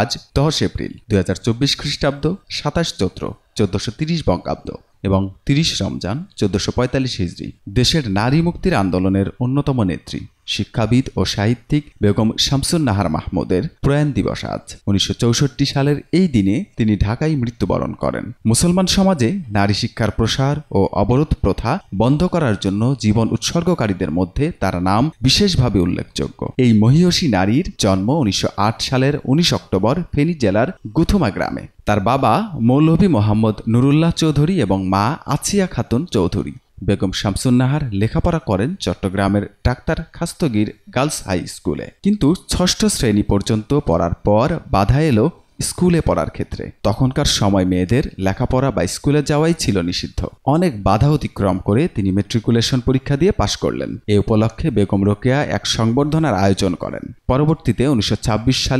আজ দশ এপ্রিল দুই হাজার চব্বিশ খ্রিস্টাব্দ সাতাশ চৈত্র চোদ্দশো তিরিশ বঙ্গাব্দ এবং তিরিশ রমজান চোদ্দশো পঁয়তাল্লিশ হিজড়ি দেশের নারী মুক্তির আন্দোলনের অন্যতম নেত্রী শিক্ষাবিদ ও সাহিত্যিক বেগম শামসুন নাহার মাহমুদের প্রয়াণ দিবস আজ উনিশশো সালের এই দিনে তিনি ঢাকায় মৃত্যুবরণ করেন মুসলমান সমাজে নারী শিক্ষার প্রসার ও অবরোধ প্রথা বন্ধ করার জন্য জীবন উৎসর্গকারীদের মধ্যে তার নাম বিশেষভাবে উল্লেখযোগ্য এই মহিয়সী নারীর জন্ম উনিশশো সালের উনিশ অক্টোবর ফেনী জেলার গুথুমা গ্রামে তার বাবা মৌলভী মোহাম্মদ নুরুল্লাহ চৌধুরী এবং মা আছিয়া খাতুন চৌধুরী বেগম শামসুন্নাহার লেখাপড়া করেন চট্টগ্রামের ডাক্তার খাস্তগির গার্লস হাই স্কুলে কিন্তু ষষ্ঠ শ্রেণী পর্যন্ত পড়ার পর বাধা এলো স্কুলে পড়ার ক্ষেত্রে তখনকার সময় মেয়েদের লেখাপড়া বা স্কুলে যাওয়াই ছিল নিষিদ্ধ অনেক বাধা অতিক্রম করে তিনি মেট্রিকুলেশন পরীক্ষা দিয়ে পাশ করলেন এ উপলক্ষে বেগম রোকেয়া এক সংবর্ধনার আয়োজন করেন পরবর্তীতে উনিশশো সালে